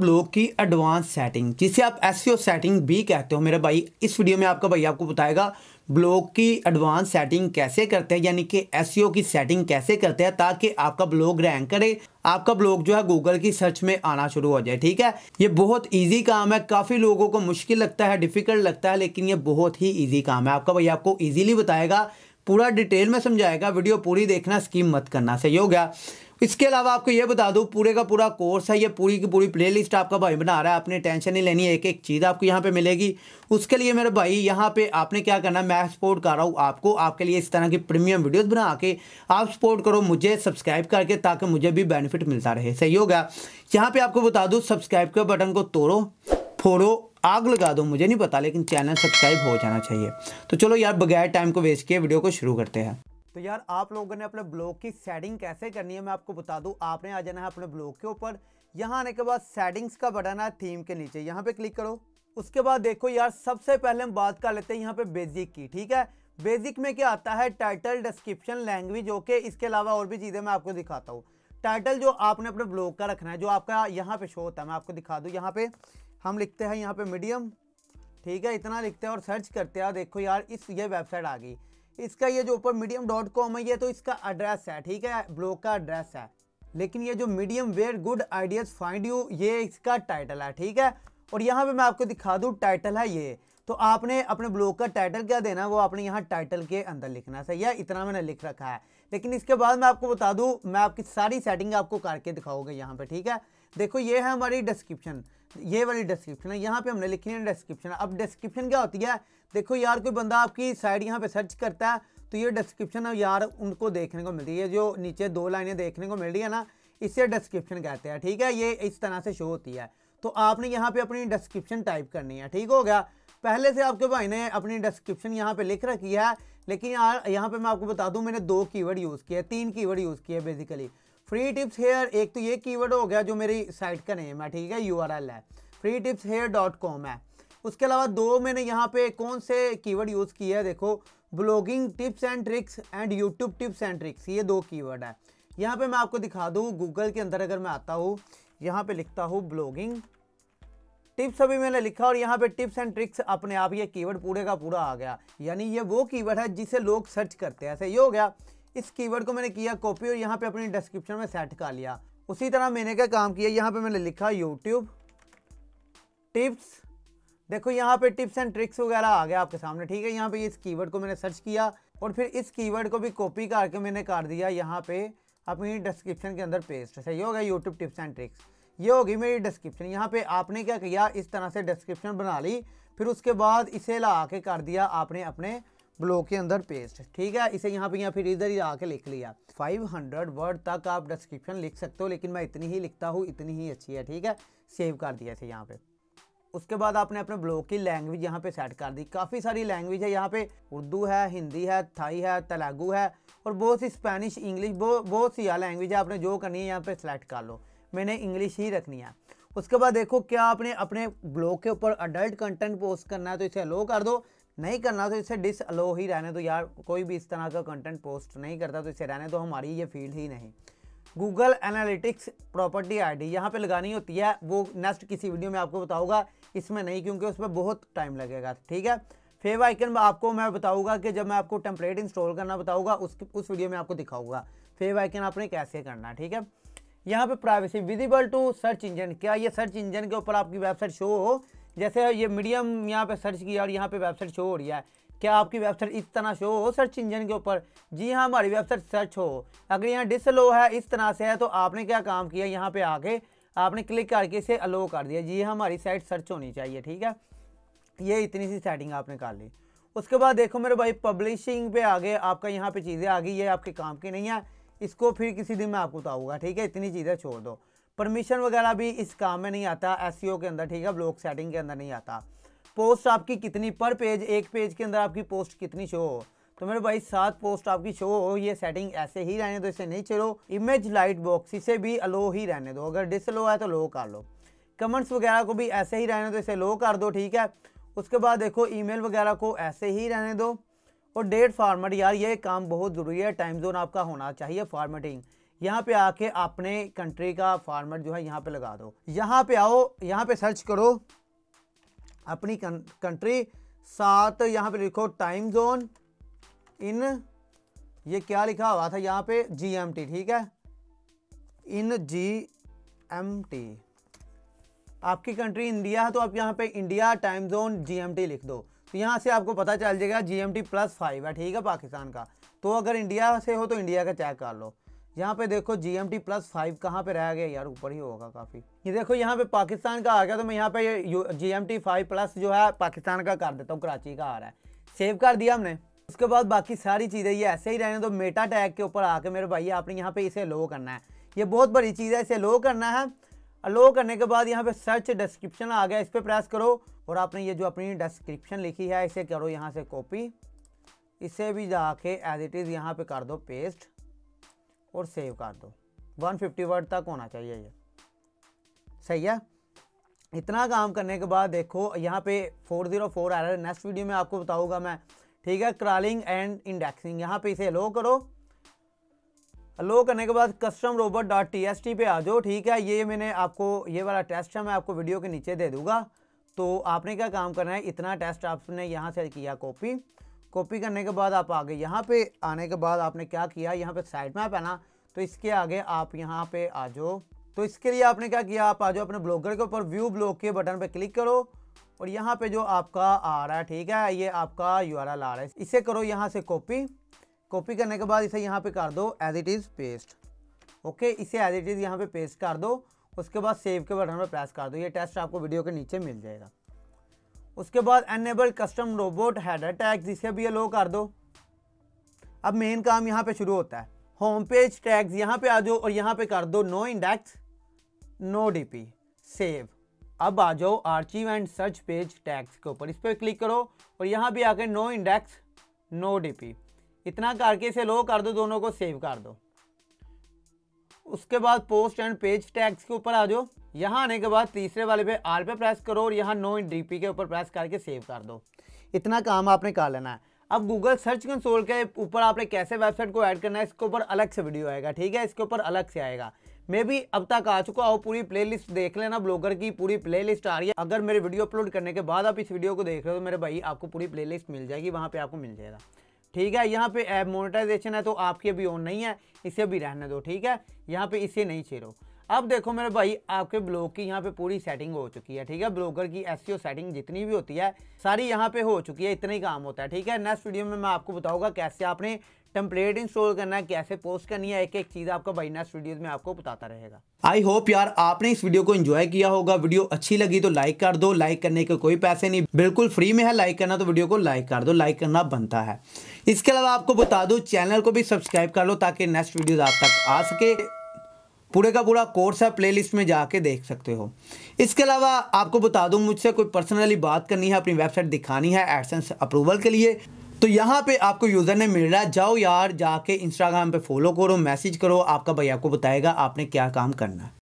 block की advance setting जिसे आप एस सेटिंग e भी कहते हो मेरे भाई इस वीडियो में आपका भाई आपको बताएगा ब्लॉक की एडवांस सेटिंग कैसे करते हैं यानी कि एस e की सेटिंग कैसे करते हैं ताकि आपका ब्लॉग रैंक करे आपका ब्लॉग जो है गूगल की सर्च में आना शुरू हो जाए ठीक है ये बहुत इजी काम है काफ़ी लोगों को मुश्किल लगता है डिफ़िकल्ट लगता है लेकिन ये बहुत ही ईजी काम है आपका भाई आपको ईजिली बताएगा पूरा डिटेल में समझाएगा वीडियो पूरी देखना स्कीम मत करना सही हो गया इसके अलावा आपको ये बता दूँ पूरे का पूरा कोर्स है ये पूरी की पूरी प्लेलिस्ट आपका भाई बना रहा है आपने टेंशन नहीं लेनी एक एक चीज़ आपको यहाँ पे मिलेगी उसके लिए मेरे भाई यहाँ पे आपने क्या करना है मैं सपोर्ट कर रहा हूँ आपको आपके लिए इस तरह की प्रीमियम वीडियोस बना के आप सपोर्ट करो मुझे सब्सक्राइब करके ताकि मुझे भी बेनिफिट मिलता रहे सही होगा यहाँ पर आपको बता दूँ सब्सक्राइब के बटन को तोड़ो फोड़ो आग लगा दो मुझे नहीं पता लेकिन चैनल सब्सक्राइब हो जाना चाहिए तो चलो यार बगैर टाइम को वेस्ट किए वीडियो को शुरू करते हैं तो यार आप लोगों ने अपने ब्लॉग की सेटिंग कैसे करनी है मैं आपको बता दूँ आपने आ जाना है अपने ब्लॉग के ऊपर यहाँ आने के बाद सेटिंग्स का बटन है थीम के नीचे यहाँ पे क्लिक करो उसके बाद देखो यार सबसे पहले हम बात कर लेते हैं यहाँ पे बेसिक की ठीक है बेसिक में क्या आता है टाइटल डिस्क्रिप्शन लैंग्वेज ओके इसके अलावा और भी चीज़ें मैं आपको दिखाता हूँ टाइटल जो आपने अपने ब्लॉग का रखना है जो आपका यहाँ पे शो होता है मैं आपको दिखा दूँ यहाँ पे हम लिखते हैं यहाँ पे मीडियम ठीक है इतना लिखते हैं और सर्च करते हैं देखो यार इस ये वेबसाइट आ गई इसका ये जो ऊपर मीडियम डॉट कॉम है ये तो इसका एड्रेस है ठीक है ब्लॉग का एड्रेस है लेकिन ये जो Medium where good ideas find you ये इसका टाइटल है ठीक है और यहाँ पे मैं आपको दिखा दूँ टाइटल है ये तो आपने अपने ब्लॉग का टाइटल क्या देना है वो आपने यहाँ टाइटल के अंदर लिखना सही है इतना मैंने लिख रखा है लेकिन इसके बाद मैं आपको बता दूँ मैं आपकी सारी सेटिंग आपको करके दिखाऊंगा यहाँ पर ठीक है देखो ये है हमारी डिस्क्रिप्शन ये वाली डिस्क्रिप्शन है यहाँ पे हमने लिखी है डिस्क्रिप्शन अब डिस्क्रिप्शन क्या होती है देखो यार कोई बंदा आपकी साइड यहाँ पे सर्च करता है तो ये डिस्क्रिप्शन यार उनको देखने को मिलती है जो नीचे दो लाइनें देखने को मिल रही है ना इसे डिस्क्रिप्शन कहते हैं ठीक है ये इस तरह से शो होती है तो आपने यहाँ पे अपनी डिस्क्रिप्शन टाइप करनी है ठीक हो गया पहले से आपके भाई ने अपनी डिस्क्रिप्शन यहाँ पे लिख रखी है लेकिन यार यहाँ पे मैं आपको बता दूँ मैंने दो कीवर्ड यूज़ किए तीन कीवर्ड यूज़ किए बेसिकली फ्री टिप्स हेयर एक तो ये कीवर्ड हो गया जो मेरी साइट का नेम है ठीक है यू है free tips here dot com है उसके अलावा दो मैंने यहाँ पे कौन से कीवर्ड यूज़ किए है देखो blogging tips and tricks and YouTube tips and tricks ये दो कीवर्ड है यहाँ पे मैं आपको दिखा दूँ गूगल के अंदर अगर मैं आता हूँ यहाँ पे लिखता हूँ ब्लॉगिंग टिप्स अभी मैंने लिखा और यहाँ पे टिप्स एंड ट्रिक्स अपने आप ये कीवर्ड पूरे का पूरा आ गया यानी ये वो कीवर्ड है जिसे लोग सर्च करते हैं ऐसे ये हो गया इस कीवर्ड को मैंने किया कॉपी और यहाँ पे अपनी डिस्क्रिप्शन में सेट कर लिया उसी तरह मैंने क्या काम किया यहाँ पे मैंने लिखा यूट्यूब टिप्स देखो यहाँ पे टिप्स एंड ट्रिक्स वगैरह आ गया आपके सामने ठीक है यहाँ पे इस कीवर्ड को मैंने सर्च किया और फिर इस कीवर्ड को भी कॉपी करके मैंने कर दिया यहाँ पे अपनी डिस्क्रिप्शन के अंदर पेस्ट सही हो गया यूट्यूब टिप्स एंड ट्रिक्स ये होगी मेरी डिस्क्रिप्शन यहाँ पे आपने क्या किया इस तरह से डिस्क्रिप्शन बना ली फिर उसके बाद इसे ला के कर दिया आपने अपने ब्लॉक के अंदर पेस्ट ठीक है इसे यहाँ पे या फिर इधर ही आके लिख लिया 500 वर्ड तक आप डिस्क्रिप्शन लिख सकते हो लेकिन मैं इतनी ही लिखता हूँ इतनी ही अच्छी है ठीक है सेव कर दिया इसे यहाँ पे उसके बाद आपने अपने ब्लॉक की लैंग्वेज यहाँ पे सेट कर दी काफ़ी सारी लैंग्वेज है यहाँ पे उर्दू है हिंदी है थाई है तेलुगू है और बहुत सी स्पेनिश इंग्लिश बहुत सी लैंग्वेज है आपने जो करनी है यहाँ पे सेलेक्ट कर लो मैंने इंग्लिश ही रखनी है उसके बाद देखो क्या आपने अपने ब्लॉग के ऊपर अडल्ट कंटेंट पोस्ट करना है तो इसे अलो कर दो नहीं करना तो इसे डिस अलो ही रहने दो यार कोई भी इस तरह का कंटेंट पोस्ट नहीं करता तो इसे रहने दो हमारी ये फील्ड ही नहीं गूगल एनालिटिक्स प्रॉपर्टी आईडी यहाँ पे लगानी होती है वो नेक्स्ट किसी वीडियो में आपको बताऊंगा इसमें नहीं क्योंकि उसमें बहुत टाइम लगेगा ठीक है फेव आइकन में आपको मैं बताऊंगा कि जब मैं आपको टेम्पलेट इंस्टॉल करना बताऊंगा उस उस वीडियो में आपको दिखाऊंगा फेव आइकन आपने कैसे करना ठीक है यहाँ पे privacy visible to search engine क्या ये सर्च इंजन के ऊपर आपकी वेबसाइट शो हो जैसे ये मीडियम यहाँ पे सर्च किया और यहाँ पे वेबसाइट शो हो रही है क्या आपकी वेबसाइट इस तरह शो हो सर्च इंजन के ऊपर जी हाँ हमारी वेबसाइट सर्च हो अगर यहाँ डिसलो है इस तरह से है तो आपने क्या काम किया यहाँ पे आके आपने क्लिक करके इसे अलो कर दिया जी हाँ, हमारी साइट सर्च होनी चाहिए ठीक है ये इतनी सी सेटिंग आपने कर ली उसके बाद देखो मेरे भाई पब्लिशिंग पे आगे आपका यहाँ पे चीज़ें आ गई ये आपके काम की नहीं है इसको फिर किसी दिन मैं आपको बताऊँगा ठीक है इतनी चीज़ें छोड़ दो परमिशन वगैरह भी इस काम में नहीं आता एस e के अंदर ठीक है ब्लॉक सेटिंग के अंदर नहीं आता पोस्ट आपकी कितनी पर पेज एक पेज के अंदर आपकी पोस्ट कितनी शो हो तो मेरे भाई सात पोस्ट आपकी शो हो ये सेटिंग ऐसे ही रहने दो इसे नहीं चलो इमेज लाइट बॉक्स इसे भी अलो ही रहने दो अगर डिस लो है तो लो कर लो कमेंट्स वगैरह को भी ऐसे ही रहने दो इसे लो कर दो ठीक है उसके बाद देखो ईमेल वगैरह को ऐसे ही रहने दो और डेट फार्मेट यार ये काम बहुत ज़रूरी है टाइम जोन आपका होना चाहिए फार्मेटिंग यहाँ पे आके अपने कंट्री का फार्मर जो है यहाँ पे लगा दो यहाँ पे आओ यहाँ पे सर्च करो अपनी कंट्री साथ यहाँ पे लिखो टाइम जोन इन ये क्या लिखा हुआ था यहाँ पे जीएमटी ठीक है इन जी एम टी आपकी कंट्री इंडिया है तो आप यहाँ पे इंडिया टाइम जोन जीएमटी लिख दो तो यहाँ से आपको पता चल जाएगा जीएमटी प्लस फाइव है ठीक है पाकिस्तान का तो अगर इंडिया से हो तो इंडिया का चेक कर लो यहाँ पे देखो G M T plus five कहाँ पे रह गया यार ऊपर ही होगा काफ़ी ये देखो यहाँ पे पाकिस्तान का आ गया तो मैं यहाँ पे G M T five plus जो है पाकिस्तान का कर देता हूँ कराची का आ रहा है सेव कर दिया हमने उसके बाद बाकी सारी चीज़ें ये ऐसे ही रहने तो मेटा टैग के ऊपर आके मेरे भाई आपने यहाँ पे इसे लो करना है ये बहुत बड़ी चीज़ है इसे लो करना है लो करने के बाद यहाँ पे सर्च डिस्क्रिप्शन आ गया इस पर प्रेस करो और आपने ये जो अपनी डिस्क्रिप्शन लिखी है इसे करो यहाँ से कॉपी इसे भी जाके एज इट इज़ यहाँ पे कर दो पेस्ट और सेव कर दो 150 वर्ड तक होना चाहिए ये सही है इतना काम करने के बाद देखो यहाँ पे 404 जीरो फोर आ रहा है नेक्स्ट वीडियो में आपको बताऊंगा मैं ठीक है क्रालिंग एंड इंडेक्सिंग यहाँ पे इसे लो करो लो करने के बाद custom robot dot T S T पे आ जाओ ठीक है ये मैंने आपको ये वाला टेस्ट है मैं आपको वीडियो के नीचे दे दूंगा तो आपने क्या काम करना है इतना टेस्ट आपने यहाँ से किया कॉपी कॉपी करने के बाद आप आगे यहाँ पे आने के बाद आपने क्या किया यहाँ पे साइड मैप है ना तो इसके आगे आप यहाँ पे आ जाओ तो इसके लिए आपने क्या किया आप आ जाओ अपने ब्लॉगर के ऊपर व्यू ब्लॉग के बटन पे क्लिक करो और यहाँ पे जो आपका आ रहा है ठीक है ये आपका यू आ रहा है इसे करो यहाँ से कॉपी कॉपी करने के बाद इसे यहाँ पे कर दो as it is paste okay इसे एज इट इज़ यहाँ पे पेस्ट कर दो उसके बाद सेव के बटन पर प्रेस कर दो ये टेस्ट आपको वीडियो के नीचे मिल जाएगा उसके बाद enable custom robot head tags जिसे भी अलो कर दो अब मेन काम यहाँ पे शुरू होता है होम पेज टैग्स यहाँ पे आ जाओ और यहाँ पे कर दो no index no DP save अब आ जाओ archive and search page tags के ऊपर इस पर क्लिक करो और यहाँ भी आके नो इंडेक्स नो डीपी इतना करके इसे लो कर दो दोनों को सेव कर दो उसके बाद पोस्ट एंड पेज टैक्स के ऊपर आ जाओ यहाँ आने के बाद तीसरे वाले पे आर पे प्रेस करो और यहाँ नो इन डी पी के ऊपर प्रेस करके सेव कर दो इतना काम आपने कर लेना है अब गूगल सर्च कंसोल के ऊपर आपने कैसे वेबसाइट को ऐड करना है इसके ऊपर अलग से वीडियो आएगा ठीक है इसके ऊपर अलग से आएगा मैं भी अब तक आ चुका हूँ पूरी प्लेलिस्ट देख लेना ब्लॉगर की पूरी प्लेलिस्ट आ रही है अगर मेरे वीडियो अपलोड करने के बाद आप इस वीडियो को देख रहे हो तो मेरे भाई आपको पूरी प्लेलिस्ट मिल जाएगी वहाँ पे आपको मिल जाएगा ठीक है यहाँ पे ऐप मोनेटाइजेशन है तो आपके अभी ऑन नहीं है इसे भी रहने दो ठीक है यहाँ पे इसे नहीं छेड़ो अब देखो मेरे भाई आपके ब्लॉग की यहाँ पे पूरी सेटिंग हो चुकी है ठीक है ब्लॉगर की एस सेटिंग e जितनी भी होती है सारी यहाँ पे हो चुकी है इतना ही काम होता है ठीक है नेक्स्ट वीडियो में मैं आपको बताऊंगा कैसे आपने टेम्पलेट इंस्टॉल करना है कैसे पोस्ट करनी है एक एक चीज़ आपका भाई नेक्स्ट वीडियोज में आपको बताता रहेगा आई होप यार आपने इस वीडियो को एंजॉय किया होगा वीडियो अच्छी लगी तो लाइक कर दो लाइक करने के कोई पैसे नहीं बिल्कुल फ्री में है लाइक करना तो वीडियो को लाइक कर दो लाइक करना बनता है इसके अलावा आपको बता दूँ चैनल को भी सब्सक्राइब कर लो ताकि नेक्स्ट वीडियो आप तक आ सके पूरे का पूरा कोर्स है प्लेलिस्ट में जाके देख सकते हो इसके अलावा आपको बता दूं मुझसे कोई पर्सनली बात करनी है अपनी वेबसाइट दिखानी है एडसेंस अप्रूवल के लिए तो यहाँ पे आपको यूज़र ने मिल रहा है जाओ यार जाके इंस्टाग्राम पे फॉलो करो मैसेज करो आपका भैया को बताएगा आपने क्या काम करना है